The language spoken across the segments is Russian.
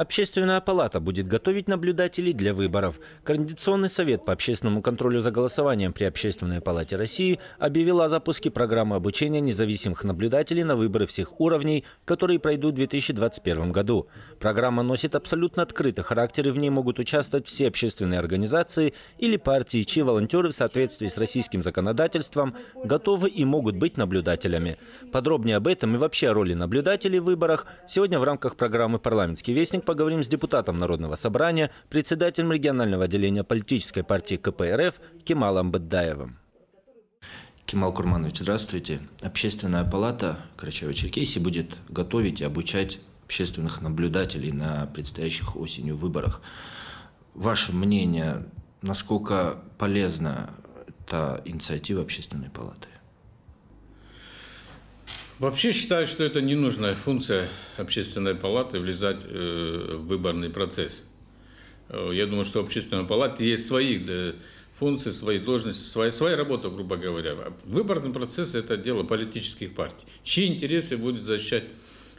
Общественная палата будет готовить наблюдателей для выборов. Координационный совет по общественному контролю за голосованием при Общественной палате России объявила о запуске программы обучения независимых наблюдателей на выборы всех уровней, которые пройдут в 2021 году. Программа носит абсолютно открытый характер, и в ней могут участвовать все общественные организации или партии, чьи волонтеры в соответствии с российским законодательством готовы и могут быть наблюдателями. Подробнее об этом и вообще о роли наблюдателей в выборах сегодня в рамках программы «Парламентский вестник» поговорим с депутатом Народного собрания, председателем регионального отделения политической партии КПРФ Кемалом Баддаевым. Кемал Курманович, здравствуйте. Общественная палата Карачаева-Черкесии будет готовить и обучать общественных наблюдателей на предстоящих осенью выборах. Ваше мнение, насколько полезна эта инициатива общественной палаты? Вообще считаю, что это ненужная функция общественной палаты влезать э, в выборный процесс. Э, я думаю, что общественная палата есть свои э, функции, свои должности, своя, своя работа, грубо говоря. Выборный процесс – это дело политических партий. Чьи интересы будет защищать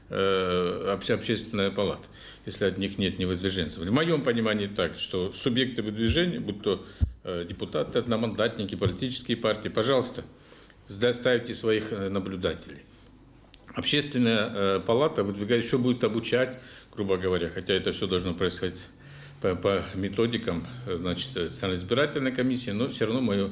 общественная палата, если от них нет ни выдвиженцев. В моем понимании так, что субъекты выдвижения, будь то депутаты, одномандатники, политические партии, пожалуйста, доставьте своих наблюдателей. Общественная э, палата выдвигает, что будет обучать, грубо говоря, хотя это все должно происходить по, по методикам, э, значит, э, Центральной избирательной комиссии, но все равно мое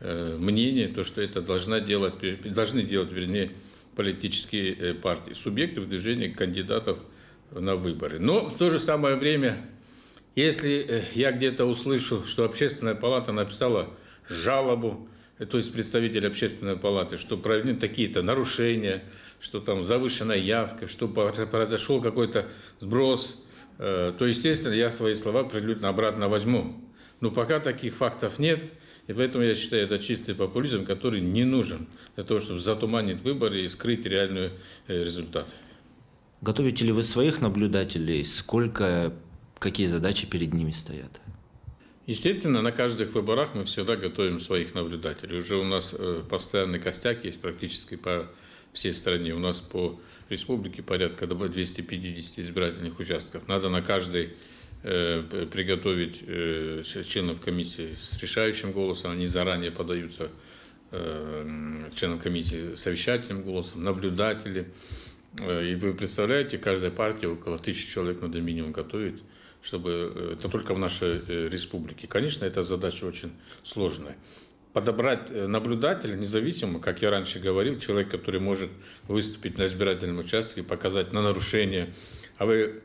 мнение, то, что это должна делать, должны делать, вернее, политические партии, субъекты движения кандидатов на выборы. Но в то же самое время, если я где-то услышу, что общественная палата написала жалобу Э, то есть представитель общественной палаты, что проведены ну, такие-то нарушения, что там завышенная явка, что произошел какой-то сброс, э, то, естественно, я свои слова прилюдно обратно возьму. Но пока таких фактов нет, и поэтому я считаю, это чистый популизм, который не нужен для того, чтобы затуманить выборы и скрыть реальный э, результат. Готовите ли вы своих наблюдателей? Сколько, какие задачи перед ними стоят? Естественно, на каждых выборах мы всегда готовим своих наблюдателей. Уже у нас э, постоянный костяк есть практически по всей стране. У нас по республике порядка 250 избирательных участков. Надо на каждый э, приготовить э, членов комиссии с решающим голосом. Они заранее подаются членам комиссии совещательным голосом, наблюдатели. И вы представляете, каждая партия около тысячи человек надо минимум готовить чтобы э, это только в нашей э, республике. Конечно, эта задача очень сложная. Подобрать э, наблюдателя независимо, как я раньше говорил, человек, который может выступить на избирательном участке, показать на нарушение. А вы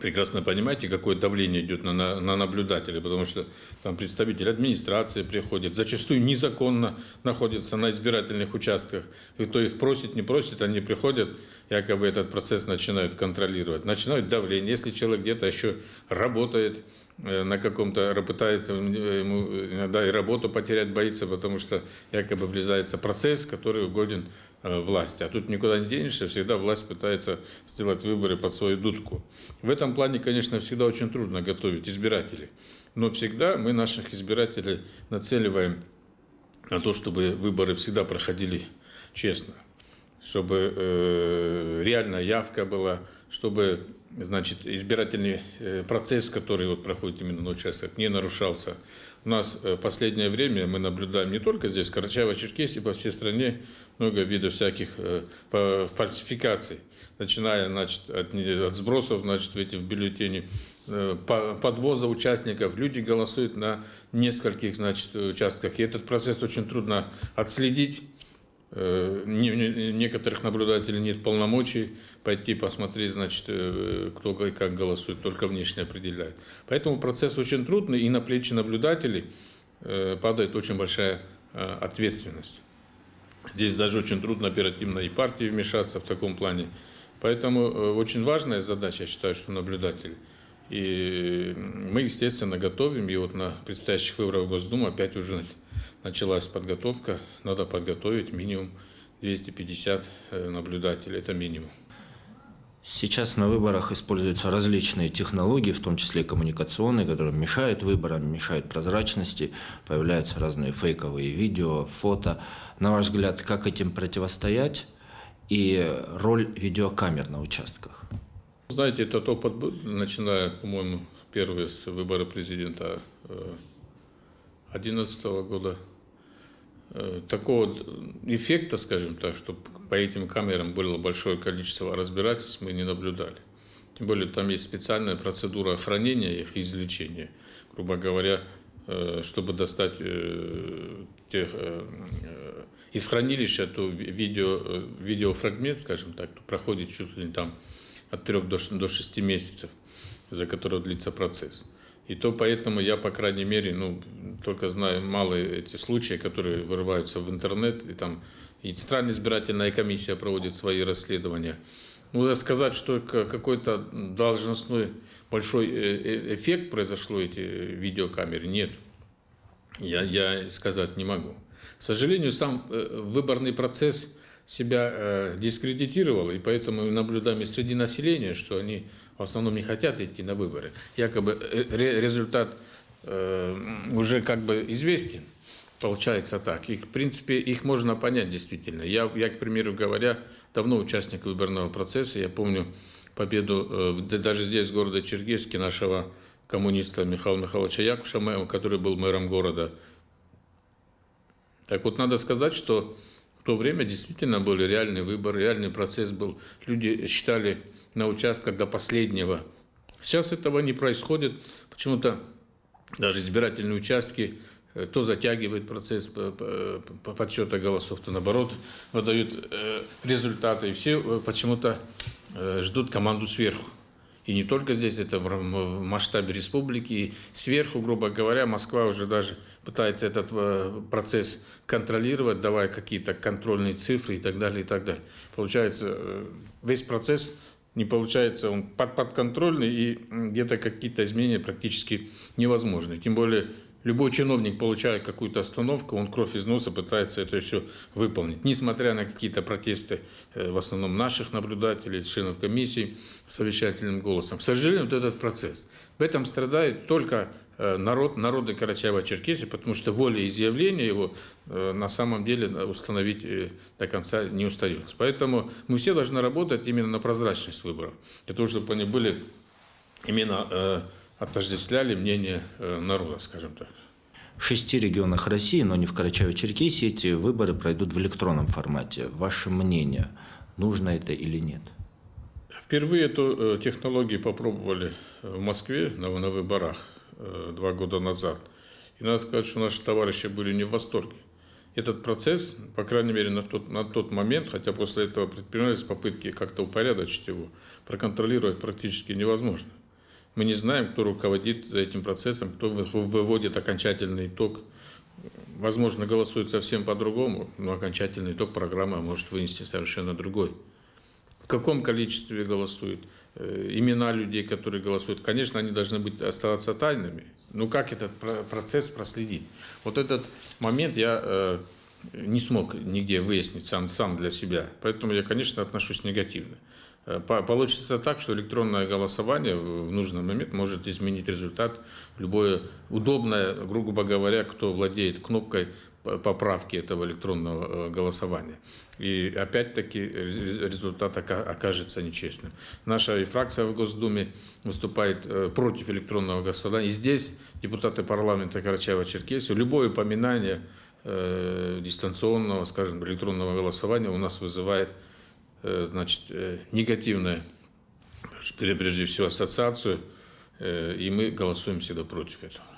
прекрасно понимаете, какое давление идет на, на, на наблюдателя, потому что там представитель администрации приходит, зачастую незаконно находится на избирательных участках, и кто их просит, не просит, они приходят, якобы этот процесс начинают контролировать, начинают давление, если человек где-то еще работает, Э, на каком-то пытается э, ему иногда и работу потерять боится, потому что якобы влезается процесс, который угоден э, власти. А тут никуда не денешься, всегда власть пытается сделать выборы под свою дудку. В этом плане, конечно, всегда очень трудно готовить избирателей. Но всегда мы наших избирателей нацеливаем на то, чтобы выборы всегда проходили честно чтобы э, реальная явка была, чтобы значит, избирательный э, процесс, который вот проходит именно на участках, не нарушался. У нас в э, последнее время мы наблюдаем не только здесь, в Карачаево-Черкесии, по всей стране много видов всяких э, фальсификаций, начиная значит, от, от сбросов значит, в эти в бюллетени, подвоза участников. Люди голосуют на нескольких значит, участках, и этот процесс очень трудно отследить Э, некоторых наблюдателей нет полномочий пойти посмотреть, значит, э, кто и как голосует, только внешне определяет. Поэтому процесс очень трудный, и на плечи наблюдателей э, падает очень большая ответственность. Здесь даже очень трудно оперативно и партии вмешаться в таком плане. Поэтому очень важная задача, я считаю, что наблюдатель. И мы, естественно, готовим, и вот на предстоящих выборах в Госдуму опять уже началась подготовка, надо подготовить минимум 250 э, наблюдателей, это минимум. Сейчас на выборах используются различные технологии, в том числе коммуникационные, которые мешают выборам, мешают прозрачности, появляются разные фейковые видео, фото. На ваш взгляд, как этим противостоять и роль видеокамер на участках? Знаете, этот опыт начиная, по-моему, первые с выбора президента э, 2011 года э, такого эффекта, скажем так, что по этим камерам было большое количество разбирательств, мы не наблюдали. Тем более там есть специальная процедура хранения их и извлечения. Грубо говоря, э, чтобы достать э, тех, из хранилища эту видео, видеофрагмент, скажем так, проходит чуть ли не там от 3 до 6 месяцев, за который длится процесс. И то поэтому я, по крайней мере, ну, только знаю малые эти случаи, которые вырываются в интернет, и там и Центральная избирательная комиссия проводит свои расследования. Ну, сказать, что какой-то должностной большой э, э, эффект произошло эти э, видеокамеры, нет. Я, я сказать не могу. К сожалению, сам выборный процесс себя э, дискредитировал и поэтому наблюдаем и среди населения, что они в основном не хотят идти на выборы. Якобы э, результат э, уже как бы известен, получается так. И, в принципе, их можно понять действительно. Я, я к примеру говоря, давно участник выборного процесса, я помню победу даже здесь, в городе Черкесске, нашего коммуниста Михаила Михайловича Якуша, который был мэром города. Так вот, надо сказать, что то время действительно был реальный выбор, реальный процесс был. Люди считали на участках до последнего. Сейчас этого не происходит. Почему-то даже избирательные участки э, то затягивают процесс подсчета голосов, то наоборот выдают э, результаты. И все э, почему-то ждут команду сверху. И не только здесь, это в масштабе республики. Сверху, грубо говоря, Москва уже даже пытается этот э, процесс контролировать, давая какие-то контрольные цифры и так далее, и так далее. Получается, э, весь процесс не получается, он под, подконтрольный, и где-то какие-то изменения практически невозможны. Тем более Любой чиновник получает какую-то остановку, он кровь из носа пытается это все выполнить. Несмотря на какие-то протесты, э, в основном наших наблюдателей, членов комиссии, совещательным голосом. К сожалению, вот этот процесс. В этом страдает только э, народ, народы Карачаева-Черкесии, потому что воля изъявления его э, на самом деле установить до конца не устается. Поэтому мы все должны работать именно на прозрачность выборов, для того, чтобы они были именно отождествляли мнение э, народа, скажем так. В шести регионах России, но не в Карачаево-Черкесии, эти выборы пройдут в электронном формате. Ваше мнение, нужно это или нет? Впервые эту э, технологию попробовали э, в Москве на, на выборах два года назад. И надо сказать, что наши товарищи были не в восторге. Этот процесс, по крайней мере, на тот, на тот момент, хотя после этого предпринимались попытки как-то упорядочить его, проконтролировать практически невозможно. Мы не знаем, кто руководит этим процессом, кто выводит окончательный итог. Возможно, голосует совсем по-другому, но окончательный итог программы может вынести совершенно другой. В каком количестве голосуют, э, имена людей, которые голосуют, конечно, они должны быть оставаться тайными. Но как этот процесс проследить? Вот этот момент я э, не смог нигде выяснить сам, сам для себя. Поэтому я, конечно, отношусь негативно. Э, получится так, что электронное голосование в нужный момент может изменить результат. Любое удобное, грубо говоря, кто владеет кнопкой поправки этого электронного э, голосования. И опять-таки результат окажется нечестным. Наша и фракция в Госдуме выступает э, против электронного голосования. И здесь депутаты парламента Карачаева-Черкесии любое упоминание дистанционного, скажем, электронного голосования у нас вызывает Э, значит, э, негативную, прежде всего, ассоциацию, э, и мы голосуем всегда против этого.